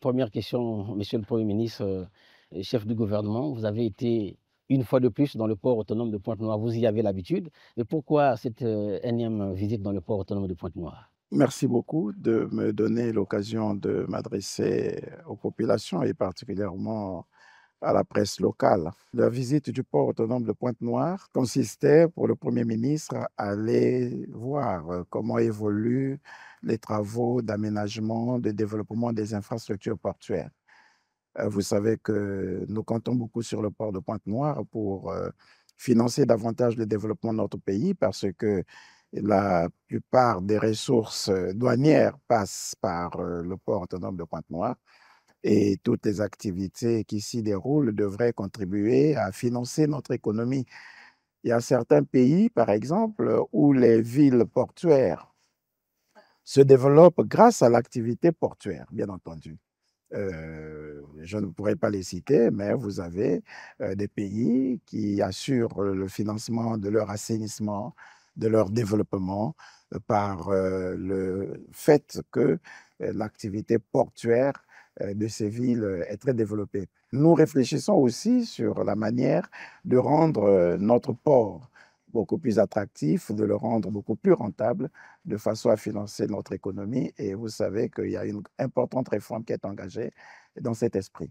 Première question, Monsieur le Premier ministre, euh, chef du gouvernement, vous avez été une fois de plus dans le port autonome de Pointe-Noire. Vous y avez l'habitude. Mais pourquoi cette euh, énième visite dans le port autonome de Pointe-Noire Merci beaucoup de me donner l'occasion de m'adresser aux populations et particulièrement à la presse locale. La visite du port autonome de Pointe-Noire consistait pour le Premier ministre à aller voir euh, comment évoluent les travaux d'aménagement, de développement des infrastructures portuaires. Euh, vous savez que nous comptons beaucoup sur le port de Pointe-Noire pour euh, financer davantage le développement de notre pays parce que la plupart des ressources douanières passent par le port autonome de Pointe-Noire et toutes les activités qui s'y déroulent devraient contribuer à financer notre économie. Il y a certains pays, par exemple, où les villes portuaires se développent grâce à l'activité portuaire, bien entendu. Euh, je ne pourrais pas les citer, mais vous avez euh, des pays qui assurent le financement de leur assainissement, de leur développement, euh, par le fait que l'activité portuaire euh, de ces villes euh, est très développée. Nous réfléchissons aussi sur la manière de rendre euh, notre port beaucoup plus attractif, de le rendre beaucoup plus rentable, de façon à financer notre économie. Et vous savez qu'il y a une importante réforme qui est engagée dans cet esprit.